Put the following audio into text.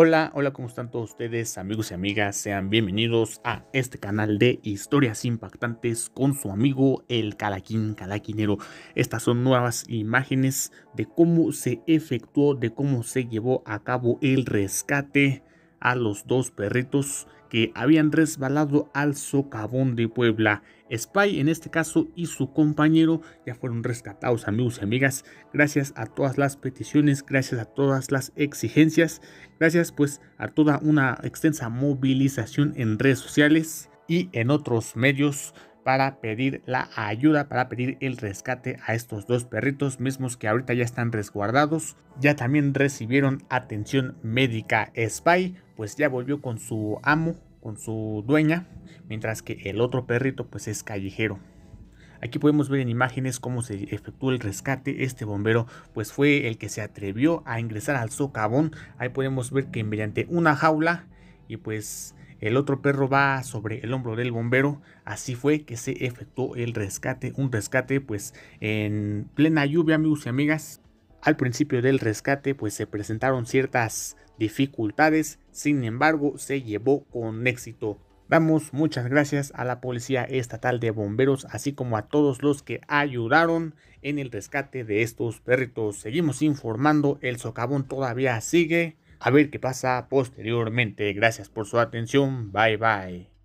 Hola, hola, ¿cómo están todos ustedes, amigos y amigas? Sean bienvenidos a este canal de historias impactantes con su amigo el Calaquín Calaquinero. Estas son nuevas imágenes de cómo se efectuó, de cómo se llevó a cabo el rescate a los dos perritos que habían resbalado al socavón de Puebla. Spy, en este caso, y su compañero ya fueron rescatados, amigos y amigas. Gracias a todas las peticiones, gracias a todas las exigencias, gracias pues a toda una extensa movilización en redes sociales y en otros medios para pedir la ayuda, para pedir el rescate a estos dos perritos mismos que ahorita ya están resguardados. Ya también recibieron atención médica Spy, pues ya volvió con su amo, con su dueña, mientras que el otro perrito pues es callejero. Aquí podemos ver en imágenes cómo se efectuó el rescate. Este bombero pues fue el que se atrevió a ingresar al socavón. Ahí podemos ver que mediante una jaula y pues el otro perro va sobre el hombro del bombero. Así fue que se efectuó el rescate. Un rescate pues en plena lluvia amigos y amigas. Al principio del rescate pues se presentaron ciertas dificultades. Sin embargo se llevó con éxito. Damos muchas gracias a la Policía Estatal de Bomberos, así como a todos los que ayudaron en el rescate de estos perritos. Seguimos informando, el socavón todavía sigue a ver qué pasa posteriormente. Gracias por su atención. Bye bye.